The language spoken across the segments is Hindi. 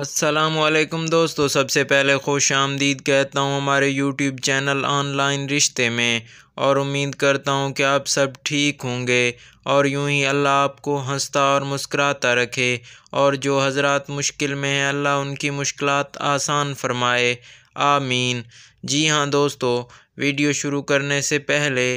असलकम दोस्तों सबसे पहले खुश आमदीद कहता हूँ हमारे यूट्यूब चैनल ऑनलाइन रिश्ते में और उम्मीद करता हूँ कि आप सब ठीक होंगे और यूं ही अल्लाह आपको हंसता और मुस्कराता रखे और जो हजरत मुश्किल में हैं अल्लाह उनकी मुश्किल आसान फरमाए आमीन जी हाँ दोस्तों वीडियो शुरू करने से पहले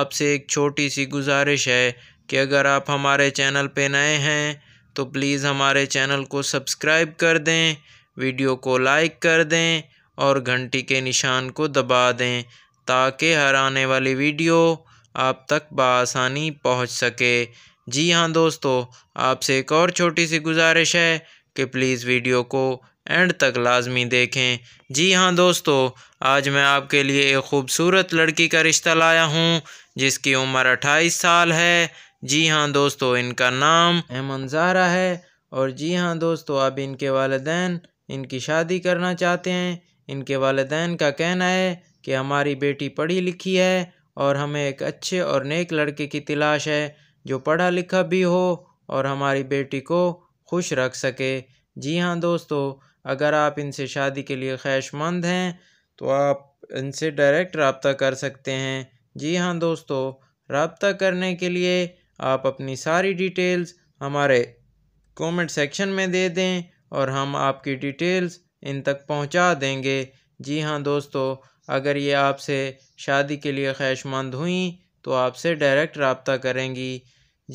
आपसे एक छोटी सी गुजारिश है कि अगर आप हमारे चैनल पर नए हैं तो प्लीज़ हमारे चैनल को सब्सक्राइब कर दें वीडियो को लाइक कर दें और घंटी के निशान को दबा दें ताकि हर आने वाली वीडियो आप तक बसानी पहुंच सके जी हाँ दोस्तों आपसे एक और छोटी सी गुजारिश है कि प्लीज़ वीडियो को एंड तक लाजमी देखें जी हाँ दोस्तों आज मैं आपके लिए एक खूबसूरत लड़की का रिश्ता लाया हूँ जिसकी उम्र अट्ठाईस साल है जी हाँ दोस्तों इनका नाम अहमद जहरा है और जी हाँ दोस्तों अब इनके वालदेन इनकी शादी करना चाहते हैं इनके वालदेन का कहना है कि हमारी बेटी पढ़ी लिखी है और हमें एक अच्छे और नेक लड़के की तलाश है जो पढ़ा लिखा भी हो और हमारी बेटी को खुश रख सके जी हाँ दोस्तों अगर आप इनसे शादी के लिए ख्वाहिशमंद हैं तो आप इनसे डायरेक्ट रबता कर सकते हैं जी हाँ दोस्तों रबता करने के लिए आप अपनी सारी डिटेल्स हमारे कमेंट सेक्शन में दे दें और हम आपकी डिटेल्स इन तक पहुंचा देंगे जी हाँ दोस्तों अगर ये आपसे शादी के लिए ख्वाहिशमंद हुई तो आपसे डायरेक्ट रबता करेंगी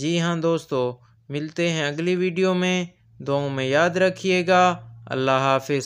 जी हाँ दोस्तों मिलते हैं अगली वीडियो में दो में याद रखिएगा अल्लाह हाफिज़